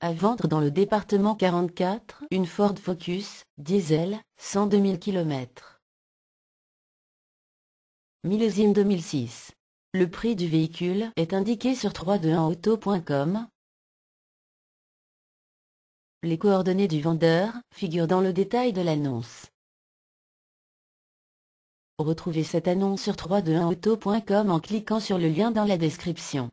À vendre dans le département 44, une Ford Focus, diesel, 102 000 km. Millésime 2006. Le prix du véhicule est indiqué sur 321auto.com. Les coordonnées du vendeur figurent dans le détail de l'annonce. Retrouvez cette annonce sur 321auto.com en cliquant sur le lien dans la description.